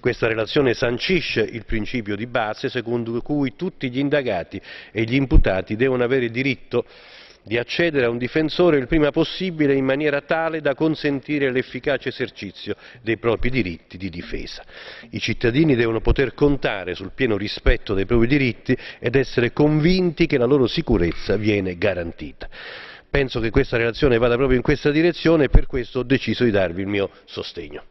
Questa relazione sancisce il principio di base secondo cui tutti gli indagati e gli imputati devono avere diritto di accedere a un difensore il prima possibile in maniera tale da consentire l'efficace esercizio dei propri diritti di difesa. I cittadini devono poter contare sul pieno rispetto dei propri diritti ed essere convinti che la loro sicurezza viene garantita. Penso che questa relazione vada proprio in questa direzione e per questo ho deciso di darvi il mio sostegno.